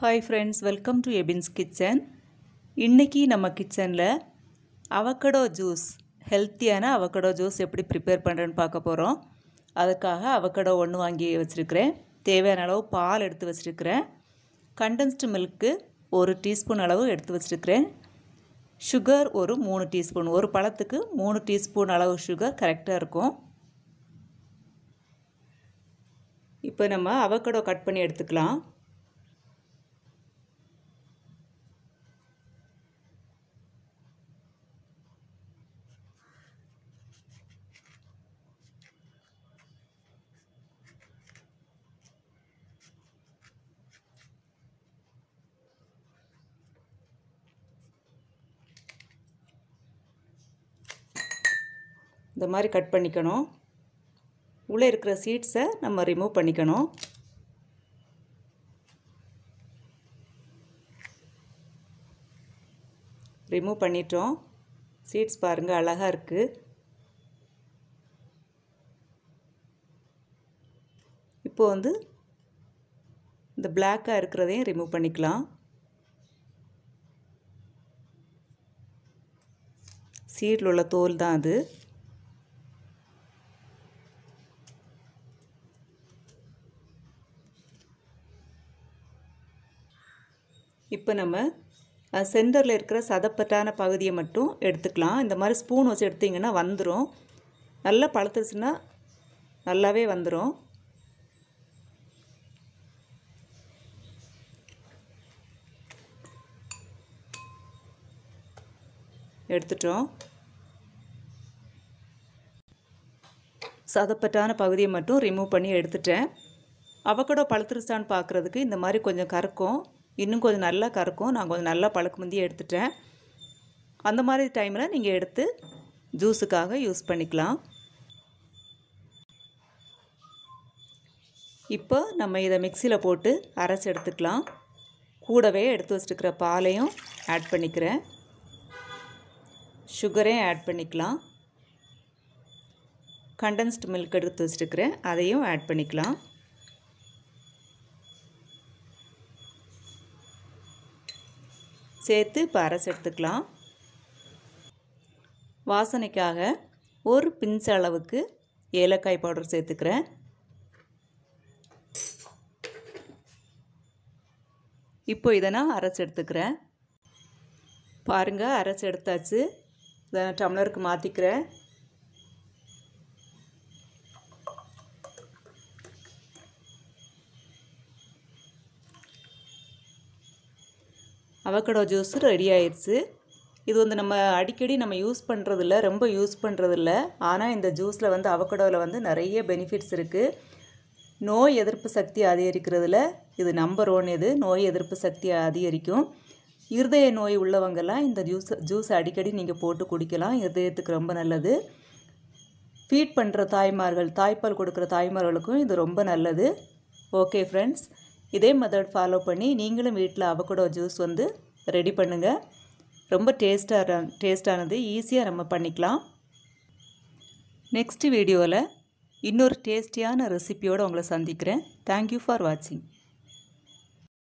hi friends welcome to Ebin's kitchen இன்றைக்கி நம்ம கிச்சனில் அவக்கடோ ஜூஸ் ஹெல்த்தியான அவக்கடோ ஜூஸ் எப்படி ப்ரிப்பேர் பண்ணுறேன்னு பார்க்க போகிறோம் அதுக்காக அவக்கடோ ஒன்று வாங்கி வச்சுருக்கிறேன் தேவையான அளவு பால் எடுத்து வச்சுருக்கிறேன் கண்டென்ஸ்டு மில்க்கு ஒரு டீஸ்பூன் அளவு எடுத்து வச்சுருக்கிறேன் சுகர் ஒரு மூணு டீஸ்பூன் ஒரு பழத்துக்கு மூணு டீஸ்பூன் அளவு சுகர் கரெக்டாக இருக்கும் இப்போ நம்ம அவக்கடோ கட் பண்ணி எடுத்துக்கலாம் இந்த மாதிரி கட் பண்ணிக்கணும் உள்ளே இருக்கிற சீட்ஸை நம்ம ரிமூவ் பண்ணிக்கணும் ரிமூவ் பண்ணிட்டோம் சீட்ஸ் பாருங்கள் அழகாக இருக்குது இப்போது வந்து இந்த பிளாக்காக இருக்கிறதையும் ரிமூவ் பண்ணிக்கலாம் சீட்டில் உள்ள தோல் தான் அது இப்போ நம்ம சென்டரில் இருக்கிற சதப்பட்டான பகுதியை மட்டும் எடுத்துக்கலாம் இந்த மாதிரி ஸ்பூன் வச்சு எடுத்திங்கன்னா வந்துடும் நல்லா பழுத்துருச்சுன்னா நல்லாவே வந்துடும் எடுத்துட்டோம் சதப்பட்டான பகுதியை மட்டும் ரிமூவ் பண்ணி எடுத்துட்டேன் அவக்கடோ பழுத்துருச்சான்னு பார்க்குறதுக்கு இந்த மாதிரி கொஞ்சம் கறக்கும் இன்னும் கொஞ்சம் நல்லா கறக்கும் நான் கொஞ்சம் நல்லா பழுக்கு முந்தி எடுத்துட்டேன் அந்த மாதிரி டைமில் நீங்கள் எடுத்து ஜூஸுக்காக யூஸ் பண்ணிக்கலாம் இப்போ நம்ம இதை மிக்சியில் போட்டு அரைச்சி எடுத்துக்கலாம் கூடவே எடுத்து வச்சுருக்கிற பாலையும் ஆட் பண்ணிக்கிறேன் சுகரையும் ஆட் பண்ணிக்கலாம் கண்டென்ஸ்டு மில்க் எடுத்து வச்சுருக்கிறேன் அதையும் ஆட் பண்ணிக்கலாம் சேர்த்து இப்போ எடுத்துக்கலாம் வாசனைக்காக ஒரு பின்ச அளவுக்கு ஏலக்காய் பவுடர் சேர்த்துக்கிறேன் இப்போ இதை நான் அரைச்சி எடுத்துக்கிறேன் பாருங்கள் அரைச்சி எடுத்தாச்சு இதை நான் டம்ளருக்கு மாற்றிக்கிறேன் அவக்கடோ ஜூஸ் ரெடி ஆயிடுச்சு இது வந்து நம்ம அடிக்கடி நம்ம யூஸ் பண்ணுறதில்ல ரொம்ப யூஸ் பண்ணுறதில்ல ஆனால் இந்த ஜூஸில் வந்து அவக்கடோவில் வந்து நிறைய பெனிஃபிட்ஸ் இருக்குது நோய் எதிர்ப்பு சக்தி அதிகரிக்கிறதுல இது நம்பர் ஒன் இது நோய் எதிர்ப்பு சக்தி அதிகரிக்கும் இருதய நோய் உள்ளவங்கெல்லாம் இந்த ஜூஸ் ஜூஸ் அடிக்கடி நீங்கள் போட்டு குடிக்கலாம் இருதயத்துக்கு ரொம்ப நல்லது ஃபீட் பண்ணுற தாய்மார்கள் தாய்ப்பால் கொடுக்குற தாய்மார்களுக்கும் இது ரொம்ப நல்லது ஓகே ஃப்ரெண்ட்ஸ் இதே மெத்தட் ஃபாலோ பண்ணி நீங்களும் வீட்டில் அவகடோ ஜூஸ் வந்து ரெடி பண்ணுங்கள் ரொம்ப டேஸ்டாக டேஸ்டானது ஈஸியாக நம்ம பண்ணிக்கலாம் நெக்ஸ்ட் வீடியோவில் இன்னொரு டேஸ்டியான ரெசிப்பியோடு உங்களை சந்திக்கிறேன் தேங்க்யூ ஃபார் வாட்சிங்